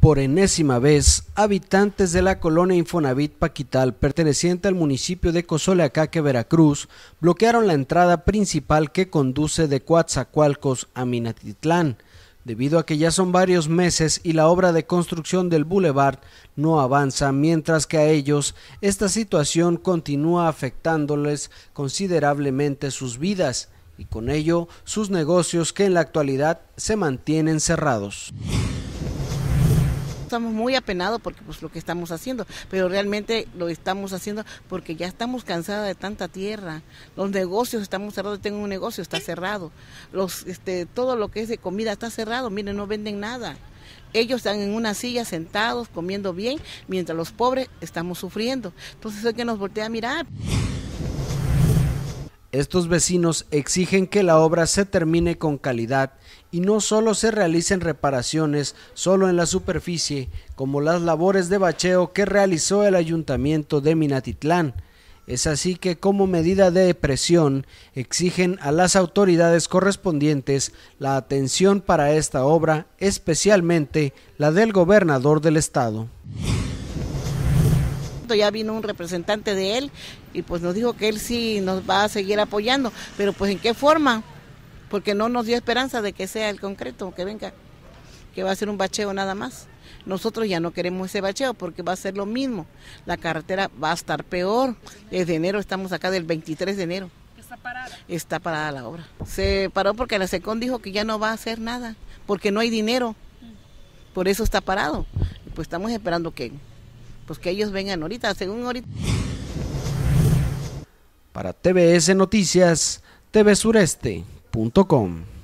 por enésima vez habitantes de la colonia Infonavit Paquital perteneciente al municipio de Cozoleacaque, Veracruz, bloquearon la entrada principal que conduce de Coatzacoalcos a Minatitlán, debido a que ya son varios meses y la obra de construcción del bulevar no avanza, mientras que a ellos esta situación continúa afectándoles considerablemente sus vidas y con ello sus negocios que en la actualidad se mantienen cerrados estamos muy apenados porque pues lo que estamos haciendo, pero realmente lo estamos haciendo porque ya estamos cansados de tanta tierra. Los negocios estamos cerrados, tengo un negocio, está cerrado. Los este todo lo que es de comida está cerrado, miren, no venden nada. Ellos están en una silla sentados, comiendo bien, mientras los pobres estamos sufriendo. Entonces hay que nos voltea a mirar. Estos vecinos exigen que la obra se termine con calidad y no solo se realicen reparaciones solo en la superficie, como las labores de bacheo que realizó el ayuntamiento de Minatitlán. Es así que como medida de presión exigen a las autoridades correspondientes la atención para esta obra, especialmente la del gobernador del estado ya vino un representante de él y pues nos dijo que él sí nos va a seguir apoyando, pero pues en qué forma, porque no nos dio esperanza de que sea el concreto, que venga, que va a ser un bacheo nada más. Nosotros ya no queremos ese bacheo porque va a ser lo mismo. La carretera va a estar peor. de enero estamos acá del 23 de enero. Está parada. Está parada la obra. Se paró porque la SECON dijo que ya no va a hacer nada, porque no hay dinero. Mm. Por eso está parado. Pues estamos esperando que pues que ellos vengan ahorita, según ahorita. Para TBS Noticias, tvsureste.com.